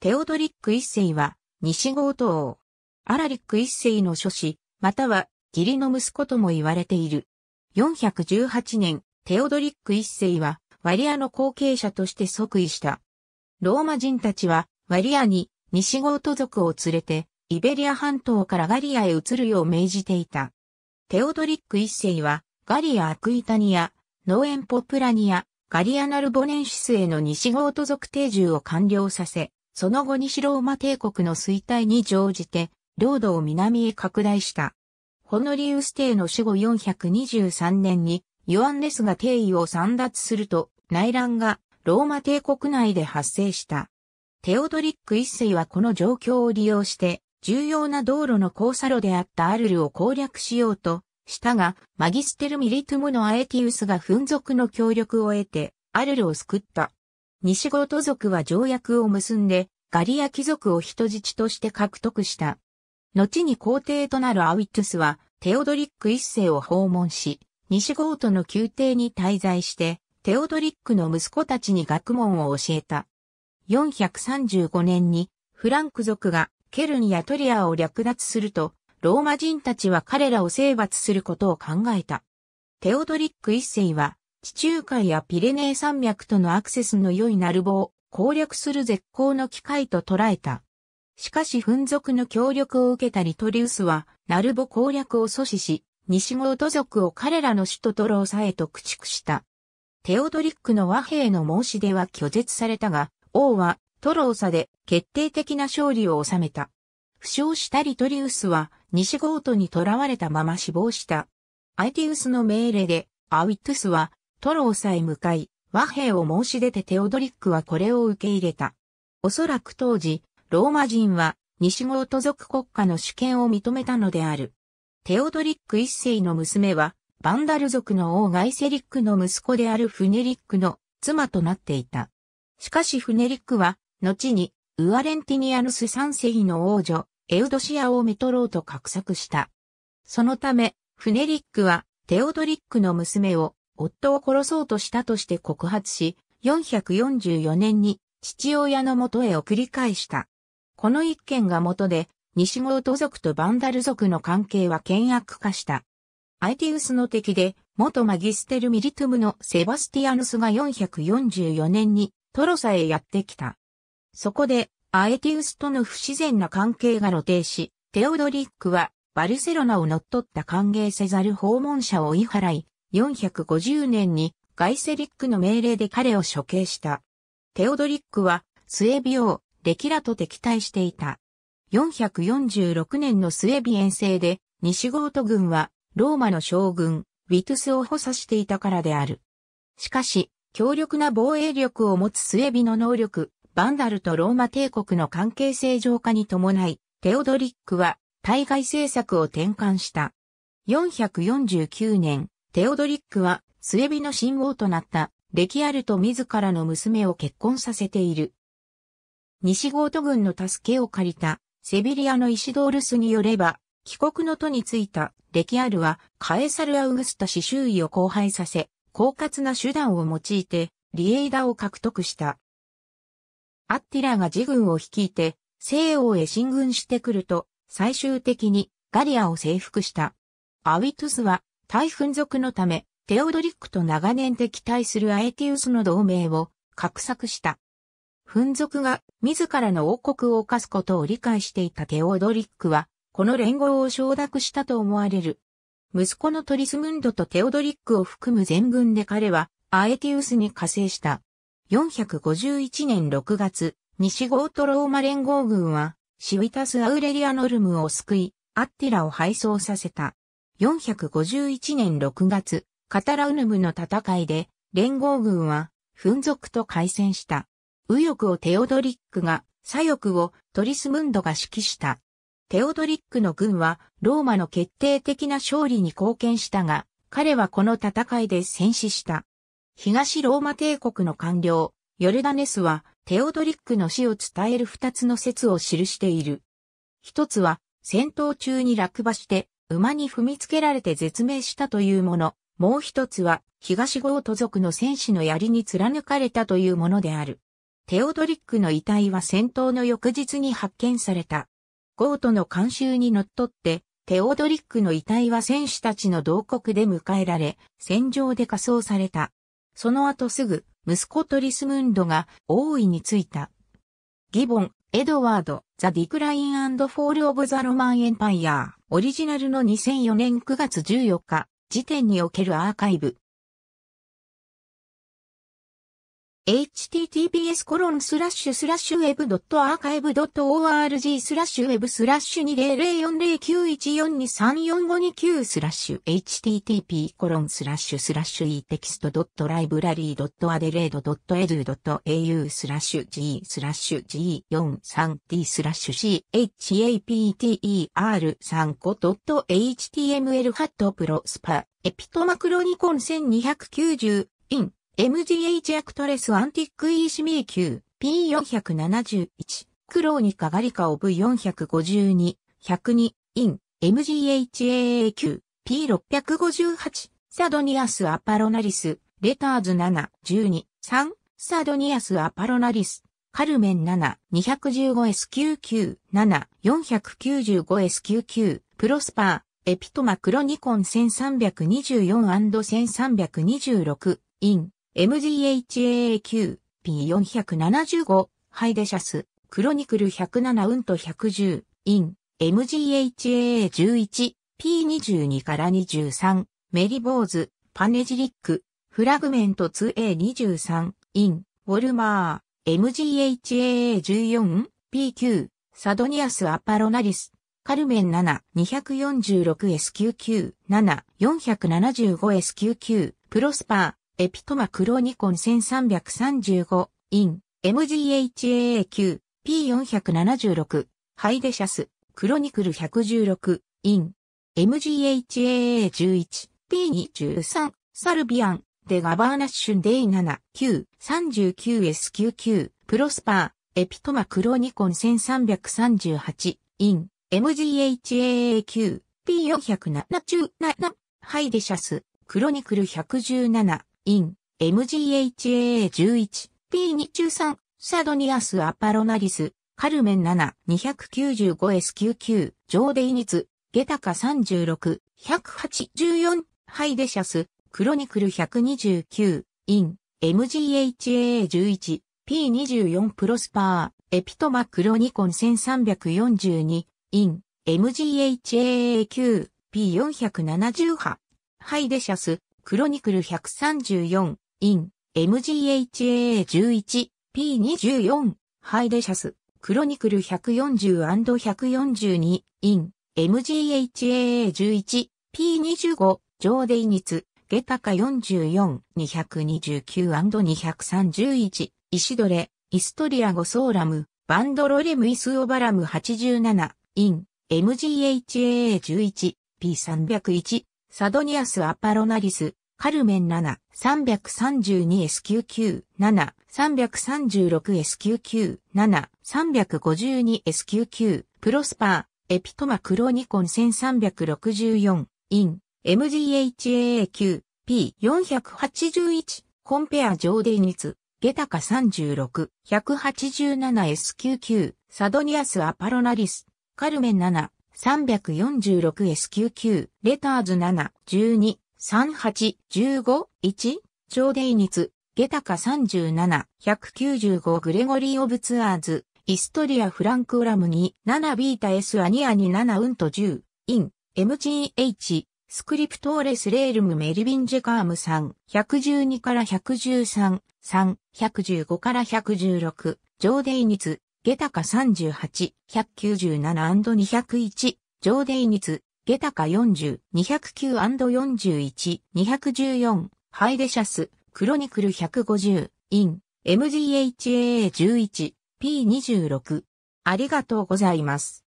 テオドリック一世は、西郷都王。アラリック一世の諸子、または、義理の息子とも言われている。418年、テオドリック一世は、ワリアの後継者として即位した。ローマ人たちは、ワリアに、西郷都族を連れて、イベリア半島からガリアへ移るよう命じていた。テオドリック一世は、ガリア・アクイタニア、農園ポプラニア、ガリア・ナルボネンシスへの西郷都族定住を完了させ、その後西ローマ帝国の衰退に乗じて、領土を南へ拡大した。ホノリウス帝の死後423年に、ヨアンネスが帝位を散奪すると、内乱がローマ帝国内で発生した。テオドリック一世はこの状況を利用して、重要な道路の交差路であったアルルを攻略しようと、したが、マギステル・ミリトゥムのアエティウスが噴属の協力を得て、アルルを救った。西ゴート族は条約を結んで、ガリア貴族を人質として獲得した。後に皇帝となるアウィットスは、テオドリック一世を訪問し、西ゴートの宮廷に滞在して、テオドリックの息子たちに学問を教えた。435年に、フランク族がケルンやトリアを略奪すると、ローマ人たちは彼らを征伐することを考えた。テオドリック一世は、地中海やピレネー山脈とのアクセスの良いナルボを攻略する絶好の機会と捉えた。しかし粉族の協力を受けたリトリウスは、ナルボ攻略を阻止し、西ゴート族を彼らの首都トローサへと駆逐した。テオドリックの和平の申し出は拒絶されたが、王はトローサで決定的な勝利を収めた。負傷したリトリウスは西ゴートに囚われたまま死亡した。アイティウスの命令でアウィットゥスはトローさえ向かい、和平を申し出てテオドリックはこれを受け入れた。おそらく当時、ローマ人は西ゴート族国家の主権を認めたのである。テオドリック一世の娘は、バンダル族の王ガイセリックの息子であるフネリックの妻となっていた。しかしフネリックは、後に、ウアレンティニアヌス三世の王女、エウドシアをメトろうと画策した。そのため、フネリックは、テオドリックの娘を、夫を殺そうとしたとして告発し、444年に父親の元へ送り返した。この一件が元で、西郷都族とバンダル族の関係は険悪化した。アイティウスの敵で、元マギステル・ミリトゥムのセバスティアヌスが444年にトロサへやってきた。そこで、アエティウスとの不自然な関係が露呈し、テオドリックはバルセロナを乗っ取った歓迎せざる訪問者を追い払い、450年にガイセリックの命令で彼を処刑した。テオドリックはスエビ王、レキラと敵対していた。446年のスエビ遠征で西ゴート軍はローマの将軍、ウィトゥスを補佐していたからである。しかし、強力な防衛力を持つスエビの能力、バンダルとローマ帝国の関係正常化に伴い、テオドリックは対外政策を転換した。449年、テオドリックは末美の信号となったレキアルと自らの娘を結婚させている。西ゴート軍の助けを借りたセビリアのイシドールスによれば、帰国の途についたレキアルはカエサル・アウグスタ氏周囲を荒廃させ、狡猾な手段を用いてリエイダを獲得した。アッティラが自軍を率いて西欧へ進軍してくると最終的にガリアを征服した。アウィトゥスは大紛族のため、テオドリックと長年敵対するアエティウスの同盟を画策した。紛族が自らの王国を犯すことを理解していたテオドリックは、この連合を承諾したと思われる。息子のトリスムンドとテオドリックを含む全軍で彼は、アエティウスに加勢した。451年6月、西ゴートローマ連合軍は、シウィタス・アウレリアノルムを救い、アッティラを敗走させた。451年6月、カタラウヌムの戦いで、連合軍は、紛族と開戦した。右翼をテオドリックが、左翼をトリスムンドが指揮した。テオドリックの軍は、ローマの決定的な勝利に貢献したが、彼はこの戦いで戦死した。東ローマ帝国の官僚、ヨルダネスは、テオドリックの死を伝える二つの説を記している。一つは、戦闘中に落馬して、馬に踏みつけられて絶命したというもの、もう一つは、東ゴート族の戦士の槍に貫かれたというものである。テオドリックの遺体は戦闘の翌日に発見された。ゴートの監修にのっとって、テオドリックの遺体は戦士たちの同国で迎えられ、戦場で火葬された。その後すぐ、息子トリスムンドが王位についた。ギボン、エドワード、ザ・ディクライン・フォール・オブ・ザ・ロマン・エンパイア、オリジナルの2004年9月14日、時点におけるアーカイブ、https コロンスラッシュスラッシュウェブドットアーカイブドット org スラッシュウェブスラッシュ2004091423452スラッシュ http コロンスラッシュスラッシュ e テキストドットライブラリードットアデレードドットエドゥドット au スラッシュ g スラッシュ g43d スラッシュ chapter3 個ドット html ハットプロスパエピトマクロニコン1290イン m g h アクトレスアンティック E シミー級 P471、クローニカガリカオブ452、102、イン、MGHAAQ、P658、サドニアスアパロナリス、レターズ7、12、3、サドニアスアパロナリス、カルメン7、2 1 5 s q 9 7、4 9 5 s q 9プロスパー、エピトマクロニコン 1324&1326、イン、MGHAAQ、P475、ハイデシャス、クロニクル107ウント110、イン、MGHAA11、P22 から23、メリボーズ、パネジリック、フラグメント 2A23、イン、ウォルマー、MGHAA14、P9、サドニアス・アパロナリス、カルメン7、246SQQ、7、475SQQ、プロスパー、エピトマクロニコン1335、イン、MGHAAQ、P476、ハイデシャス、クロニクル116、イン、MGHAA11、P23、サルビアン、デガバーナッシュンデイ7、q 39S99、プロスパー、エピトマクロニコン1338、イン、MGHAAQ、P477、ハイデシャス、クロニクル117、in MGHAA11、P23、サドニアス・アパロナリス、カルメン7、295S99、ジョーデイニツ、ゲタカ36、184、ハイデシャス、クロニクル129、in MGHAA11、P24 プロスパー、エピトマクロニコン1342、in MGHAA9、P470 波、ハイデシャス、クロニクル134、イン、MGHA11 a、P24、ハイデシャス、クロニクル 140&142、イン、MGHAA11、P25、ジョーデイニツ、ゲタカ44、229&231、イシドレ、イストリアゴソーラム、バンドロレムイスオバラム87、イン、MGHAA11、P301、サドニアス・アパロナリス、カルメン7、332SQQ、7、336SQQ、7、352SQQ、プロスパー、エピトマクロニコン1364、イン、MDHAAQ、P481、コンペア上電率、ゲタカ36、187SQQ、サドニアス・アパロナリス、カルメン7、346SQQ、レターズ7、12、38、15、1、超デイニツ、ゲタカ37、195グレゴリー・オブ・ツアーズ、イストリア・フランク・オラム2、7ビータエス・アニアに7ウント10、イン、MGH、スクリプトーレス・レールム・メリビン・ジェカーム3、112から113、3、115から116、上ョーデイニツ、下高38、197&201、上デイニツ、下高40、209&41、214、ハイデシャス、クロニクル150、イン、m g h a a 1 1 P26。ありがとうございます。